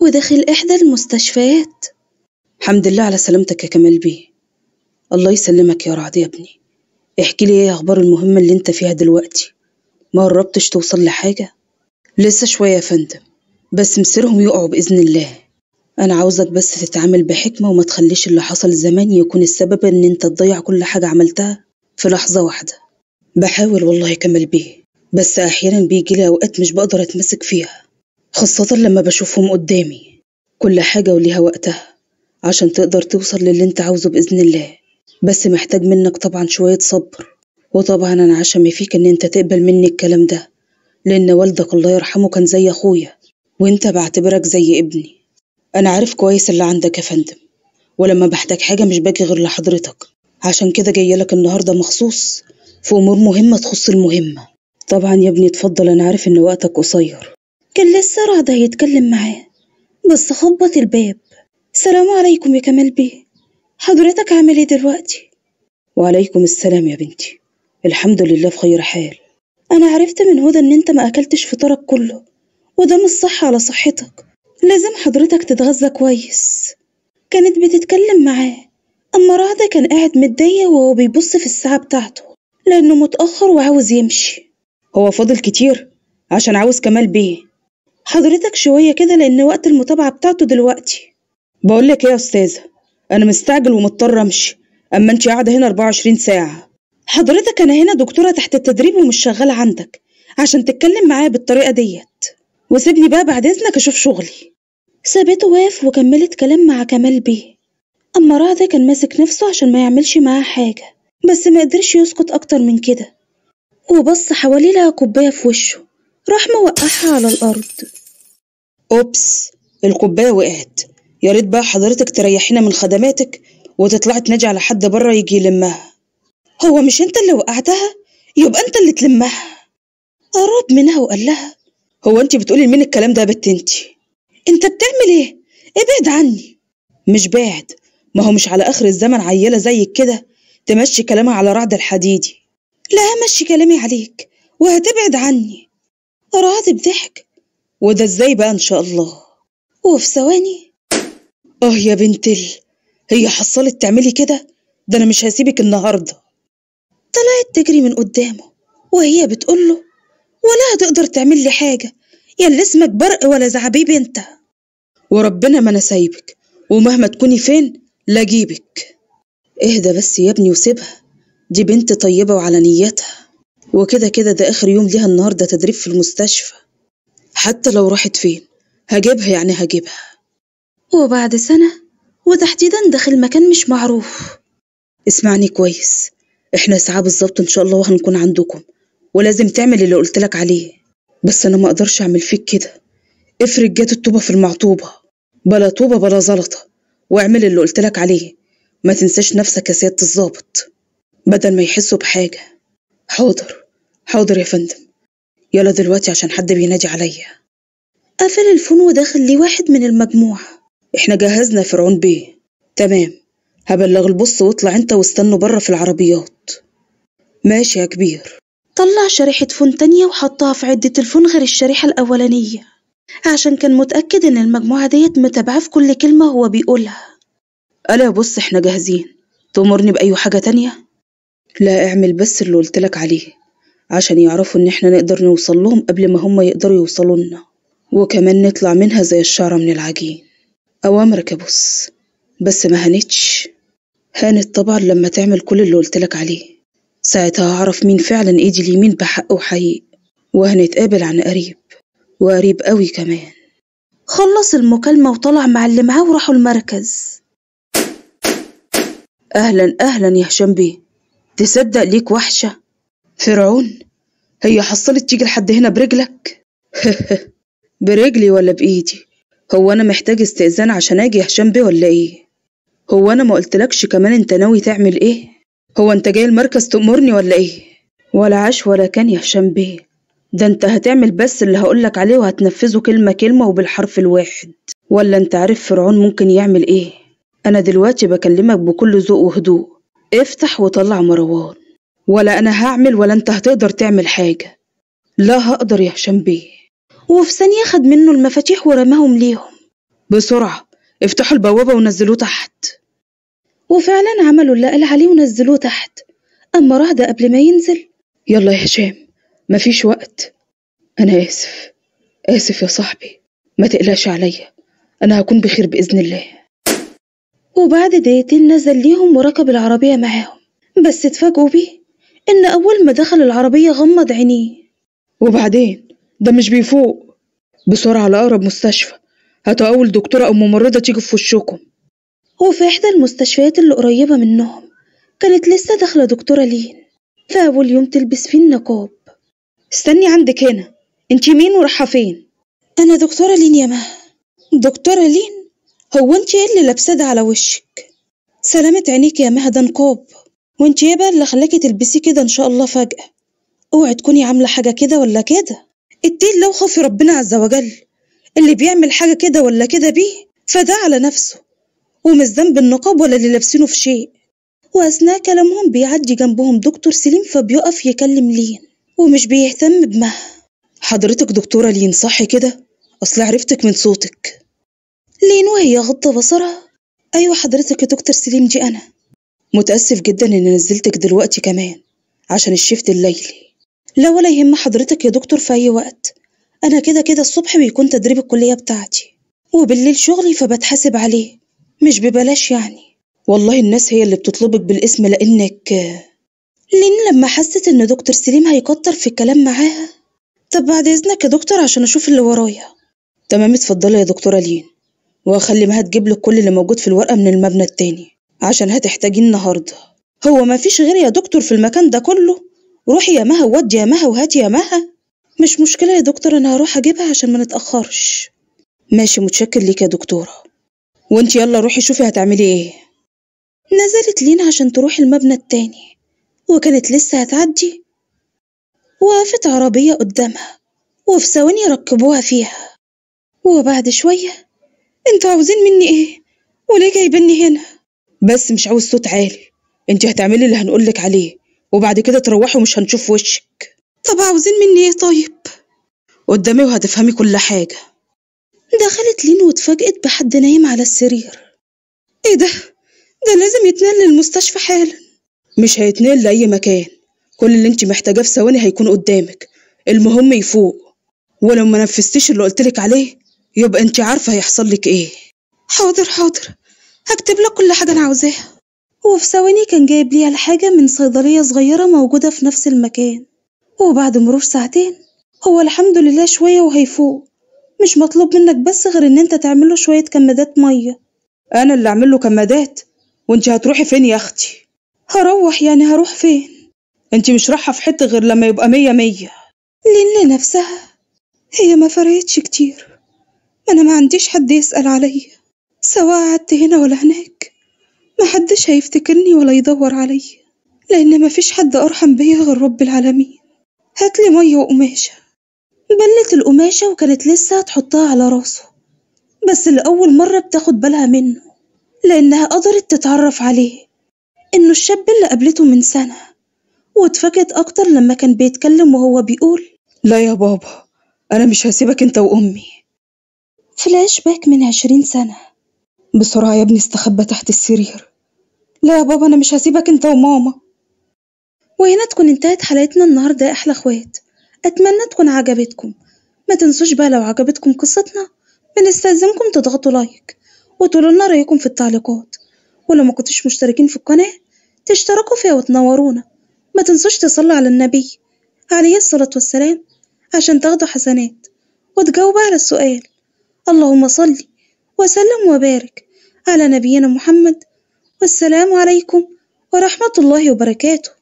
وداخل إحدى المستشفيات الحمد لله على سلامتك يا كمال بيه الله يسلمك يا رعد يا ابني احكي لي ايه اخبار المهمة اللي انت فيها دلوقتي ما قربتش توصل لحاجة لسه شوية يا فندم بس مصيرهم يقعوا بإذن الله أنا عاوزك بس تتعامل بحكمة وما تخليش اللي حصل زمان يكون السبب إن أنت تضيع كل حاجة عملتها في لحظة واحدة بحاول والله أكمل بيه بس أحيانا بيجي لي أوقات مش بقدر أتمسك فيها خاصة لما بشوفهم قدامي كل حاجة وليها وقتها عشان تقدر توصل للي انت عاوزه بإذن الله بس محتاج منك طبعا شوية صبر وطبعا أنا عشمي فيك إن انت تقبل مني الكلام ده لأن والدك الله يرحمه كان زي أخويا وانت بعتبرك زي ابني أنا عارف كويس اللي عندك يا فندم ولما بحتاج حاجة مش باجي غير لحضرتك عشان كده جاية لك النهاردة مخصوص في أمور مهمة تخص المهمة طبعا يا ابني اتفضل أنا عارف إن وقتك قصير كان لسه راضي يتكلم معاه بس خبط الباب سلام عليكم يا كمال بيه حضرتك عامل ايه دلوقتي وعليكم السلام يا بنتي الحمد لله في خير حال انا عرفت من هدى ان انت ما اكلتش فطارك كله وده مش صح على صحتك لازم حضرتك تتغذى كويس كانت بتتكلم معاه اما رعدة كان قاعد متضايق وهو بيبص في الساعه بتاعته لانه متاخر وعاوز يمشي هو فاضل كتير عشان عاوز كمال بيه حضرتك شوية كده لأن وقت المتابعة بتاعته دلوقتي بقولك إيه يا أستاذة أنا مستعجل ومضطر أمشي أما أنت قاعدة هنا 24 ساعة حضرتك أنا هنا دكتورة تحت التدريب ومش شغالة عندك عشان تتكلم معايا بالطريقة ديت وسيبني بقى بعد إذنك أشوف شغلي سابته واقف وكملت كلام مع كمال بيه أما رعد كان ماسك نفسه عشان ما يعملش معاه حاجة بس ما قدرش يسكت أكتر من كده وبص حواليه لقى كوباية في وشه راح موقعها على الأرض أوبس القباية وقعت يا ريت بقى حضرتك تريحينا من خدماتك وتطلعي تنادي على حد بره يجي يلمها هو مش انت اللي وقعتها يبقى انت اللي تلمها قرب منها وقال لها هو انت بتقولي لمين الكلام ده يا بت انت انت بتعمل ايه ابعد عني مش بعد ما هو مش على اخر الزمن عيله زيك كده تمشي كلامها على رعد الحديدي لا همشي كلامي عليك وهتبعد عني رعد بضحك وده ازاي بقى ان شاء الله وفي ثواني اه يا بنت ال هي حصلت تعملي كده ده انا مش هسيبك النهارده طلعت تجري من قدامه وهي بتقول له ولا هتقدر تعمل لي حاجه يا اللي اسمك برق ولا زعبيب انت وربنا ما انا سايبك ومهما تكوني فين لا اهدى بس يا ابني وسيبها دي بنت طيبه وعلى نيتها وكده كده ده آخر يوم ليها النهاردة تدريب في المستشفى حتى لو راحت فين هجيبها يعني هجيبها وبعد سنة وتحديدا داخل مكان مش معروف اسمعني كويس احنا ساعة بالظبط ان شاء الله وهنكون عندكم ولازم تعمل اللي قلتلك عليه بس انا ما اقدرش اعمل فيك كده افرج جات الطوبة في المعطوبة بلا طوبة بلا زلطة واعمل اللي قلتلك عليه ما تنساش نفسك يا سيادة الظابط بدل ما يحسوا بحاجة حاضر حاضر يا فندم يلا دلوقتي عشان حد بينادي عليا قفل الفون ودخل ليه واحد من المجموعة احنا جهزنا فرعون بيه تمام هبلغ البص واطلع انت واستنوا بره في العربيات ماشي يا كبير طلع شريحة فون تانية وحطها في عدة الفون غير الشريحة الأولانية عشان كان متأكد إن المجموعة ديت متابعة في كل كلمة هو بيقولها ألا بص إحنا جاهزين تأمرني بأي حاجة تانية؟ لا اعمل بس اللي قلتلك عليه عشان يعرفوا إن إحنا نقدر نوصل لهم قبل ما هما يقدروا يوصلوا لنا وكمان نطلع منها زي الشعرة من العجين أوامرك يا بص بس ما هانتش هانت طبعا لما تعمل كل اللي قلتلك عليه ساعتها هعرف مين فعلا ايدي اليمين بحق وحقيق وهنتقابل عن قريب وقريب قوي كمان خلص المكالمة وطلع مع اللي معاه وراحوا المركز أهلا أهلا يا هشام بيه تصدق ليك وحشة فرعون هي حصلت تيجي لحد هنا برجلك برجلي ولا بايدي هو انا محتاج استئذان عشان اجي يا هشام بيه ولا ايه هو انا ما قلتلكش كمان انت ناوي تعمل ايه هو انت جاي المركز تأمرني ولا ايه ولا عاش ولا كان يا هشام بيه ده انت هتعمل بس اللي هقولك عليه وهتنفذه كلمة كلمة وبالحرف الواحد ولا انت عارف فرعون ممكن يعمل ايه انا دلوقتي بكلمك بكل ذوق وهدوء افتح وطلع مروان ولا أنا هعمل ولا أنت هتقدر تعمل حاجة لا هقدر يا هشام بيه وفي ثانية خد منه المفاتيح ورماهم ليهم بسرعة افتحوا البوابة ونزلوه تحت وفعلا عملوا اللي قال عليه ونزلوه تحت أما ده قبل ما ينزل يلا يا هشام مفيش وقت أنا آسف آسف يا صاحبي ما تقلقش عليا أنا هكون بخير بإذن الله وبعد دقيقتين نزل ليهم وركب العربية معاهم بس اتفاجئوا بيه إن أول ما دخل العربية غمض عينيه وبعدين ده مش بيفوق بسرعة لأقرب مستشفى هاتوا أول دكتورة أو ممرضة تيجي في وشكم هو في إحدى المستشفيات اللي قريبة منهم كانت لسه داخلة دكتورة لين فأول يوم تلبس فيه النقاب استني عندك هنا انتي مين ورايحة فين أنا دكتورة لين يا مها دكتورة لين هو انتي ايه اللي لابساه على وشك سلامة عينيك يا مها ده نقاب وانت يابا اللي خلاكي تلبسي كده ان شاء الله فجأة اوعي تكوني عاملة حاجة كده ولا كده الدين لو خافي ربنا عز وجل اللي بيعمل حاجة كده ولا كده بيه فده على نفسه ومش ذنب النقاب ولا اللي لابسينه في شيء وأثناء كلامهم بيعدي جنبهم دكتور سليم فبيقف يكلم لين ومش بيهتم بمها حضرتك دكتورة لين صح كده؟ أصل عرفتك من صوتك لين وهي غضة بصرها أيوة حضرتك يا دكتور سليم دي أنا متأسف جدا إن نزلتك دلوقتي كمان عشان الشفت الليلي لا ولا يهم حضرتك يا دكتور في أي وقت أنا كده كده الصبح بيكون تدريب الكلية بتاعتي وبالليل شغلي فبتحاسب عليه مش ببلاش يعني والله الناس هي اللي بتطلبك بالاسم لأنك لين لما حست إن دكتور سليم هيكتر في الكلام معاها طب بعد إذنك يا دكتور عشان أشوف اللي ورايا تمام اتفضلي يا دكتورة لين وهخلي مها تجيب لك كل اللي موجود في الورقة من المبنى التاني عشان هتحتاجيه النهاردة هو مفيش غير يا دكتور في المكان ده كله روحي يا مها وودي يا مها وهاتي يا مها مش مشكلة يا دكتور أنا هروح أجيبها عشان ما نتأخرش ماشي متشكر ليك يا دكتورة وانت يلا روحي شوفي هتعملي ايه نزلت لينا عشان تروح المبنى التاني وكانت لسه هتعدي وقفت عربية قدامها وفي ثواني ركبوها فيها وبعد شوية انتوا عاوزين مني ايه وليه جايبني هنا بس مش عاوز صوت عالي انت هتعملي اللي هنقولك عليه وبعد كده تروحي ومش هنشوف وشك طب عاوزين مني ايه طيب قدامي وهتفهمي كل حاجة دخلت لين واتفاجئت بحد نايم على السرير ايه ده ده لازم يتنقل للمستشفى حالا مش هيتنقل لأي مكان كل اللي انت محتاجاه في ثواني هيكون قدامك المهم يفوق ولو ما نفذتيش اللي قلتلك عليه يبقى انت عارفة هيحصل لك ايه حاضر حاضر هكتب لك كل حاجة أنا عاوزاها وفي ثواني كان جايب ليها الحاجة من صيدلية صغيرة موجودة في نفس المكان وبعد مرور ساعتين هو الحمد لله شوية وهيفوق مش مطلوب منك بس غير إن أنت تعمله شوية كمادات مية أنا اللي أعمله كمادات وأنت هتروحي فين يا أختي؟ هروح يعني هروح فين؟ أنت مش رايحة في حتة غير لما يبقى مية مية لين لنفسها هي ما فرقتش كتير أنا ما عنديش حد يسأل عليا سواء قعدت هنا ولا هناك محدش هيفتكرني ولا يدور عليا لأن مفيش حد أرحم بيا غير رب العالمين هاتلي مية وقماشة بلت القماشة وكانت لسه هتحطها على راسه بس لأول مرة بتاخد بالها منه لأنها قدرت تتعرف عليه إنه الشاب اللي قابلته من سنة واتفاجئت أكتر لما كان بيتكلم وهو بيقول لا يا بابا أنا مش هسيبك أنت وأمي فلاش باك من عشرين سنة بسرعة يا ابني استخبى تحت السرير لا يا بابا أنا مش هسيبك أنت وماما وهنا تكون انتهت حلقتنا النهاردة يا أحلى أخوات أتمنى تكون عجبتكم ما تنسوش بقى لو عجبتكم قصتنا بنستأذنكم تضغطوا لايك وتقولوا لنا رأيكم في التعليقات ولو ما كنتوش مشتركين في القناة تشتركوا فيها وتنورونا ما تنسوش تصلوا على النبي عليه الصلاة والسلام عشان تاخدوا حسنات وتجاوبوا على السؤال اللهم صلي وسلم وبارك على نبينا محمد والسلام عليكم ورحمة الله وبركاته